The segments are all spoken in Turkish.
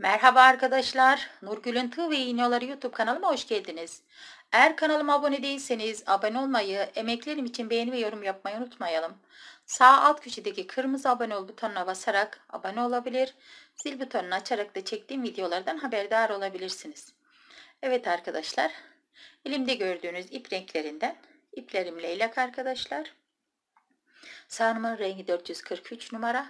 Merhaba arkadaşlar. Nurgül'ün Tığ ve İğneoları YouTube kanalıma hoş geldiniz. Eğer kanalıma abone değilseniz abone olmayı, emeklerim için beğeni ve yorum yapmayı unutmayalım. Sağ alt köşedeki kırmızı abone ol butonuna basarak abone olabilir, zil butonunu açarak da çektiğim videolardan haberdar olabilirsiniz. Evet arkadaşlar, elimde gördüğünüz ip renklerinden iplerim leylak arkadaşlar. Sarımın rengi 443 numara,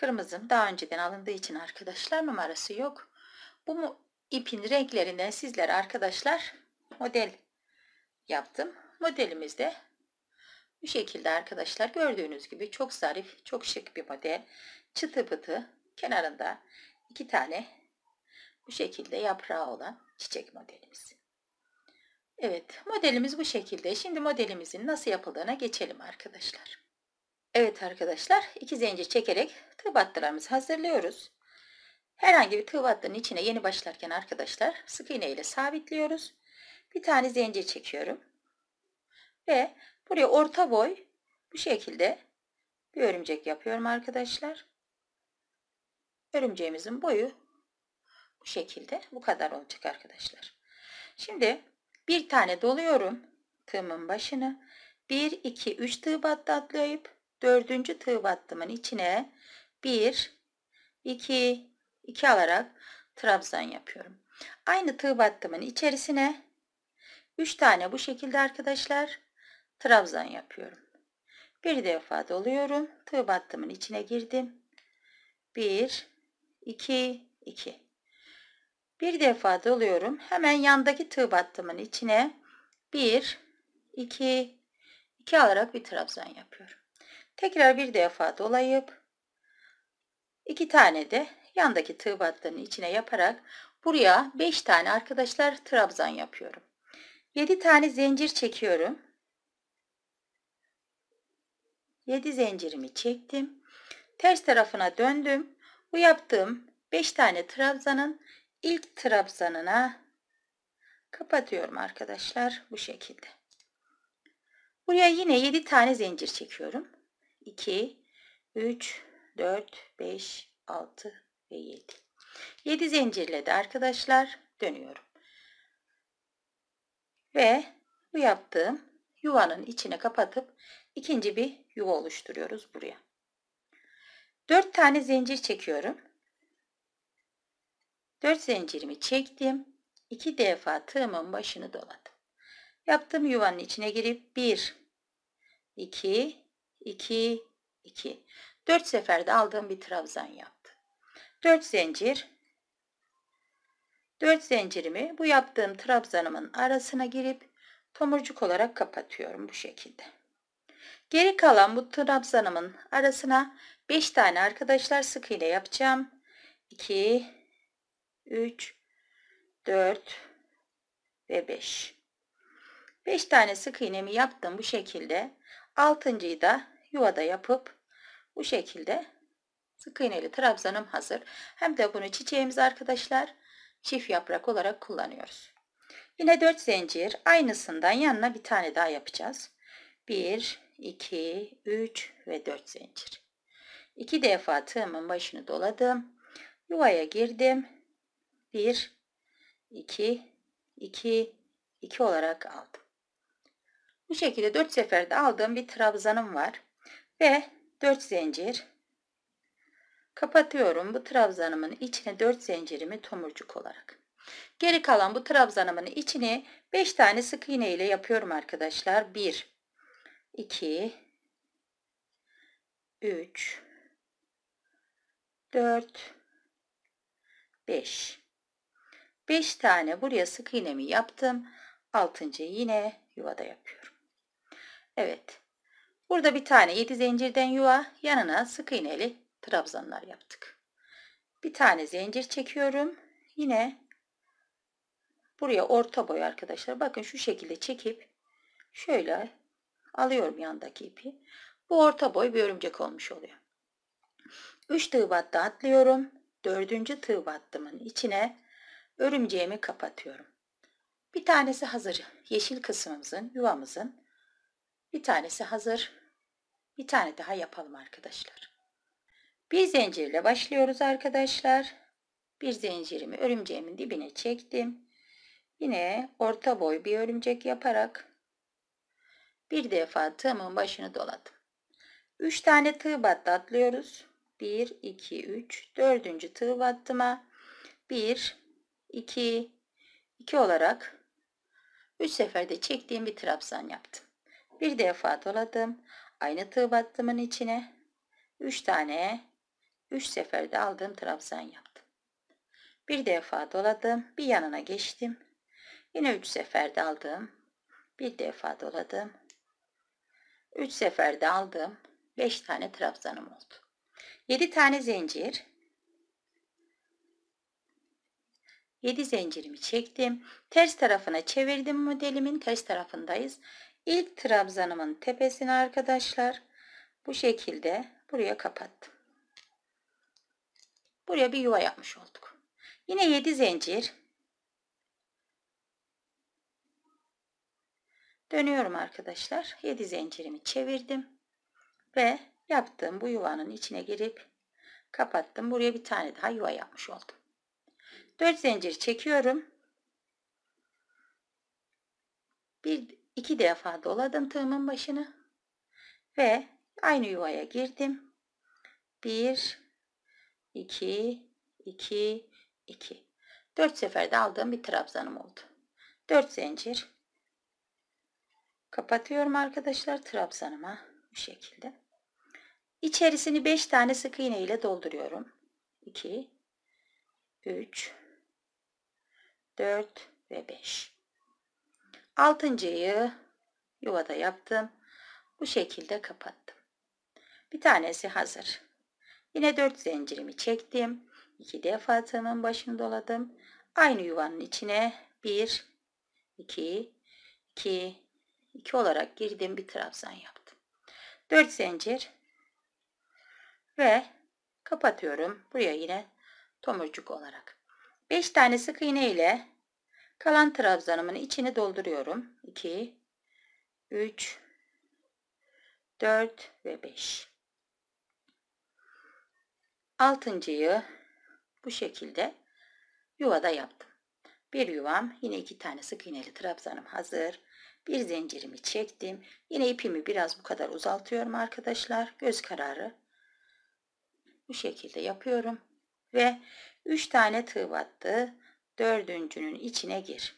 Kırmızım daha önceden alındığı için arkadaşlar numarası yok. Bu ipin renklerinden sizler arkadaşlar model yaptım. Modelimiz de bu şekilde arkadaşlar gördüğünüz gibi çok zarif, çok şık bir model. Çıtı pıtı kenarında iki tane bu şekilde yaprağı olan çiçek modelimiz. Evet modelimiz bu şekilde. Şimdi modelimizin nasıl yapıldığına geçelim arkadaşlar. Evet arkadaşlar iki zincir çekerek tığ battılarımızı hazırlıyoruz. Herhangi bir tığ battının içine yeni başlarken arkadaşlar sık iğne ile sabitliyoruz. Bir tane zincir çekiyorum. Ve buraya orta boy bu şekilde bir örümcek yapıyorum arkadaşlar. Örümceğimizin boyu bu şekilde bu kadar olacak arkadaşlar. Şimdi bir tane doluyorum tığımın başını. 1 2 3 tığ battı atlayıp dördüncü tığ battımın içine 1 2 2 alarak trabzan yapıyorum. Aynı tığ battımın içerisine 3 tane bu şekilde arkadaşlar trabzan yapıyorum. Bir defa doluyorum. Tığ battımın içine girdim. 1 2 2 Bir defa doluyorum. Hemen yandaki tığ battımın içine 1 2 2 alarak bir trabzan yapıyorum. Tekrar bir defa dolayıp iki tane de yandaki tığ battığının içine yaparak buraya 5 tane arkadaşlar trabzan yapıyorum. 7 tane zincir çekiyorum. 7 zincirimi çektim. Ters tarafına döndüm. Bu yaptığım 5 tane trabzanın ilk trabzanına kapatıyorum arkadaşlar bu şekilde. Buraya yine 7 tane zincir çekiyorum. 2, 3, 4, 5, 6 ve 7. 7 zincirledi arkadaşlar dönüyorum. Ve bu yaptığım yuvanın içine kapatıp ikinci bir yuva oluşturuyoruz buraya. 4 tane zincir çekiyorum. 4 zincirimi çektim. 2 defa tığımın başını doladım. Yaptığım yuvanın içine girip 1 2 2, 2. 4 seferde aldığım bir trabzan yaptı. 4 zincir. 4 zincirimi bu yaptığım trabzanımın arasına girip tomurcuk olarak kapatıyorum bu şekilde. Geri kalan bu trabzanımın arasına 5 tane arkadaşlar sık iğne yapacağım. 2 3 4 ve 5. 5 tane sık iğnemi yaptım bu şekilde. Altıncıyı da yuvada yapıp bu şekilde sık iğneli trabzanım hazır. Hem de bunu çiçeğimiz arkadaşlar çift yaprak olarak kullanıyoruz. Yine 4 zincir aynısından yanına bir tane daha yapacağız. 1, 2, 3 ve 4 zincir. 2 defa tığımın başını doladım. Yuvaya girdim. 1, 2, 2, 2 olarak aldım. Bu şekilde 4 seferde aldığım bir trabzanım var. Ve 4 zincir kapatıyorum. Bu trabzanımın içine 4 zincirimi tomurcuk olarak. Geri kalan bu trabzanımın içini 5 tane sık iğne ile yapıyorum arkadaşlar. 1 2 3 4 5 5 tane buraya sık iğnemi yaptım. 6. yine yuvada yapıyorum. Evet. Burada bir tane 7 zincirden yuva yanına sık iğneli trabzanlar yaptık. Bir tane zincir çekiyorum. Yine buraya orta boy arkadaşlar. Bakın şu şekilde çekip şöyle alıyorum yandaki ipi. Bu orta boy bir örümcek olmuş oluyor. 3 tığ battı atlıyorum. 4. tığ battımın içine örümceğimi kapatıyorum. Bir tanesi hazır yeşil kısmımızın, yuvamızın bir tanesi hazır. Bir tane daha yapalım arkadaşlar. Bir zincirle başlıyoruz arkadaşlar. Bir zincirimi örümceğimin dibine çektim. Yine orta boy bir örümcek yaparak bir defa tığımın başını doladım. 3 tane tığ battı atlıyoruz. 1, 2, 3, 4. tığ battıma 1, 2, 2 olarak 3 seferde çektiğim bir trabzan yaptım. Bir defa doladım. Aynı tığ battımın içine. 3 tane 3 seferde aldığım trabzan yaptım. Bir defa doladım. Bir yanına geçtim. Yine 3 seferde aldım. Bir defa doladım. 3 seferde aldım. 5 tane trabzanım oldu. 7 tane zincir. 7 zincirimi çektim. Ters tarafına çevirdim modelimin. Ters tarafındayız. İlk trabzanımın tepesini arkadaşlar bu şekilde buraya kapattım. Buraya bir yuva yapmış olduk. Yine 7 zincir. Dönüyorum arkadaşlar. 7 zincirimi çevirdim. Ve yaptığım bu yuvanın içine girip kapattım. Buraya bir tane daha yuva yapmış oldum. 4 zincir çekiyorum. Bir iki defa doladım tığımın başını ve aynı yuvaya girdim. 1 2 2 2 4 seferde aldığım bir trabzanım oldu. 4 zincir kapatıyorum arkadaşlar trabzanıma bu şekilde. İçerisini 5 tane sık iğne ile dolduruyorum. 2 3 4 ve 5 Altıncıyı yuvada yaptım. Bu şekilde kapattım. Bir tanesi hazır. Yine 4 zincirimi çektim. 2 defa tığımın başını doladım. Aynı yuvanın içine 1, 2, 2, 2 olarak girdim bir trabzan yaptım. 4 zincir ve kapatıyorum. Buraya yine tomurcuk olarak. 5 tane sık iğne ile Kalan trabzanımın içini dolduruyorum. 2, 3, 4 ve 5. Altıncıyı bu şekilde yuvada yaptım. Bir yuvam yine iki tane sık iğneli trabzanım hazır. Bir zincirimi çektim. Yine ipimi biraz bu kadar uzaltıyorum arkadaşlar. Göz kararı bu şekilde yapıyorum. Ve 3 tane tığ battı dördüncünün içine gir.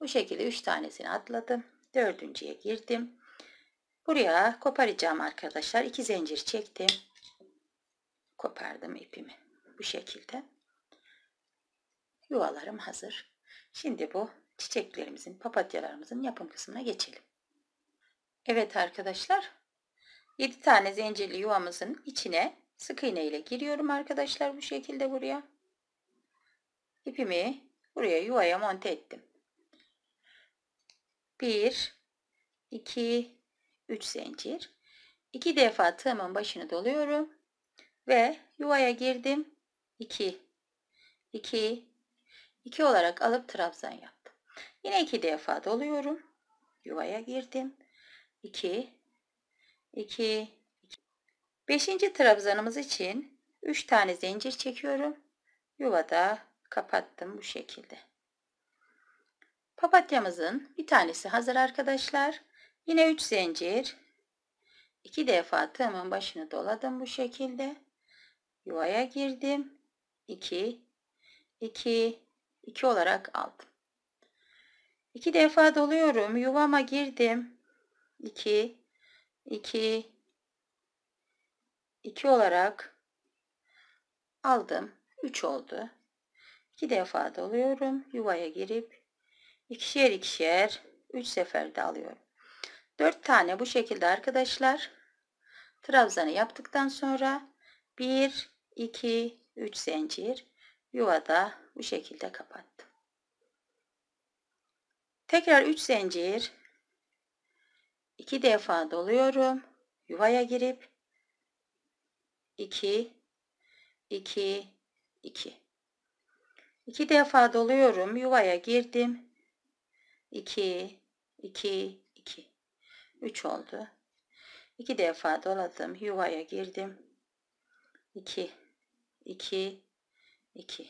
Bu şekilde üç tanesini atladım. Dördüncüye girdim. Buraya koparacağım arkadaşlar. İki zincir çektim. Kopardım ipimi. Bu şekilde. Yuvalarım hazır. Şimdi bu çiçeklerimizin, papatyalarımızın yapım kısmına geçelim. Evet arkadaşlar. 7 tane zincirli yuvamızın içine sık iğne ile giriyorum arkadaşlar bu şekilde buraya ipimi buraya yuvaya monte ettim. 1 2 3 zincir. 2 defa tığımın başını doluyorum ve yuvaya girdim. 2 2 2 olarak alıp trabzan yaptım. Yine 2 defa doluyorum. Yuvaya girdim. 2 2 5. trabzanımız için 3 tane zincir çekiyorum. Yuvada kapattım bu şekilde. Papatyamızın bir tanesi hazır arkadaşlar. Yine 3 zincir. 2 defa tığımın başını doladım bu şekilde. Yuvaya girdim. 2 2 2 olarak aldım. 2 defa doluyorum. Yuvama girdim. 2 2 2 olarak aldım. 3 oldu. 2 defa doluyorum. Yuvaya girip ikişer ikişer 3 seferde alıyorum. 4 tane bu şekilde arkadaşlar. Trabzanı yaptıktan sonra 1, 2, 3 zincir yuvada bu şekilde kapattım. Tekrar 3 zincir 2 defa doluyorum. Yuvaya girip 2 2 2 İki defa doluyorum. Yuvaya girdim. 2 iki iki üç oldu. 2 defa doladım. Yuvaya girdim. 2 iki iki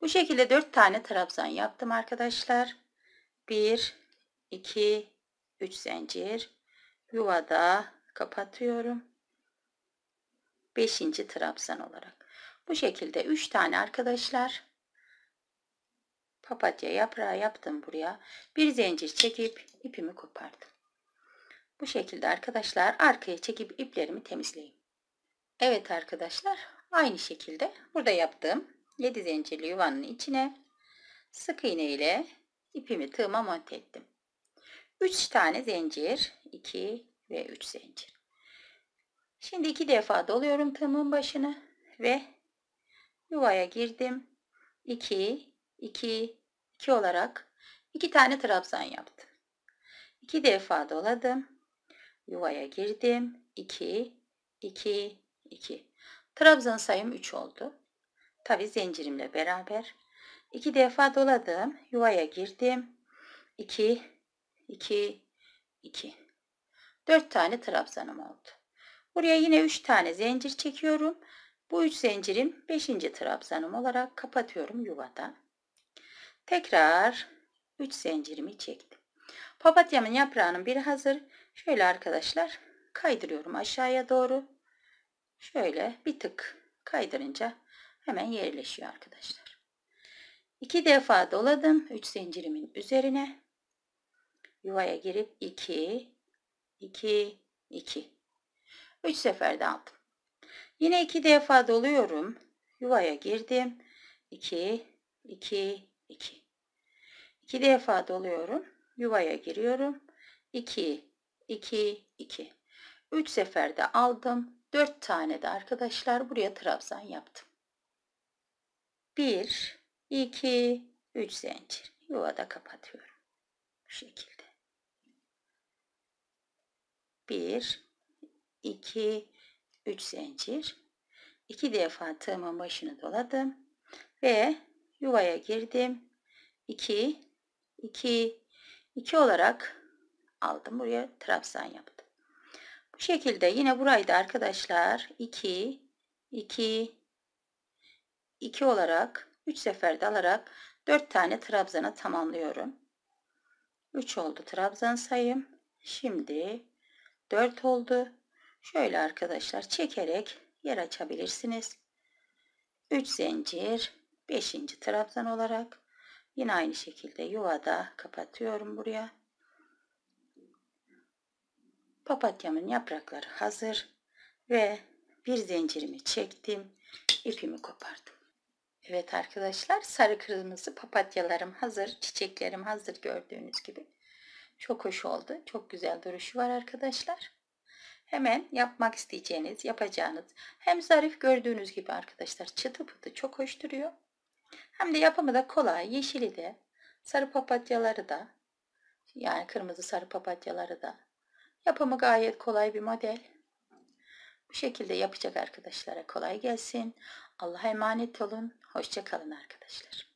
Bu şekilde dört tane trabzan yaptım arkadaşlar. bir iki üç zincir yuvada kapatıyorum. beşinci trabzan olarak. Bu şekilde üç tane arkadaşlar Papatya yaprağı yaptım buraya. Bir zincir çekip ipimi kopardım. Bu şekilde arkadaşlar arkaya çekip iplerimi temizleyeyim. Evet arkadaşlar aynı şekilde burada yaptığım 7 zincirli yuvanın içine sık iğne ile ipimi tığıma monte ettim. 3 tane zincir 2 ve 3 zincir. Şimdi iki defa doluyorum tığımın başını ve yuvaya girdim. 2 2 2 olarak 2 tane trabzan yaptım. 2 defa doladım. Yuvaya girdim. 2, 2, 2. Trabzan sayım 3 oldu. Tabi zincirimle beraber. 2 defa doladım. Yuvaya girdim. 2, 2, 2. 4 tane trabzanım oldu. Buraya yine 3 tane zincir çekiyorum. Bu 3 zincirim 5. trabzanım olarak kapatıyorum yuvada. Tekrar 3 zincirimi çektim. Papatyamın yaprağının biri hazır. Şöyle arkadaşlar kaydırıyorum aşağıya doğru. Şöyle bir tık kaydırınca hemen yerleşiyor arkadaşlar. İki defa doladım. 3 zincirimin üzerine. Yuvaya girip 2, 2, 2. 3 sefer de aldım. Yine 2 defa doluyorum. Yuvaya girdim. 2, 2, 2. 2 defa doluyorum. Yuvaya giriyorum. 2, 2, 2. 3 seferde aldım. 4 tane de arkadaşlar buraya trabzan yaptım. 1, 2, 3 zincir. Yuvada kapatıyorum. Bu şekilde. 1, 2, 3 zincir. 2 defa tığımın başını doladım. Ve yuvaya girdim. 2, 2, 2 olarak aldım. Buraya trabzan yaptım. Bu şekilde yine burayı da arkadaşlar 2, 2, 2 olarak 3 seferde alarak 4 tane trabzanı tamamlıyorum. 3 oldu trabzan sayım. Şimdi 4 oldu. Şöyle arkadaşlar çekerek yer açabilirsiniz. 3 zincir 5. trabzan olarak Yine aynı şekilde yuvada kapatıyorum buraya. Papatyamın yaprakları hazır ve bir zincirimi çektim. ipimi kopardım. Evet arkadaşlar sarı kırmızı papatyalarım hazır. Çiçeklerim hazır gördüğünüz gibi. Çok hoş oldu. Çok güzel duruşu var arkadaşlar. Hemen yapmak isteyeceğiniz, yapacağınız hem zarif gördüğünüz gibi arkadaşlar çıtı pıtı çok hoş duruyor. Hem de yapımı da kolay. Yeşili de, sarı papatyaları da, yani kırmızı sarı papatyaları da. Yapımı gayet kolay bir model. Bu şekilde yapacak arkadaşlara kolay gelsin. Allah'a emanet olun. Hoşçakalın arkadaşlar.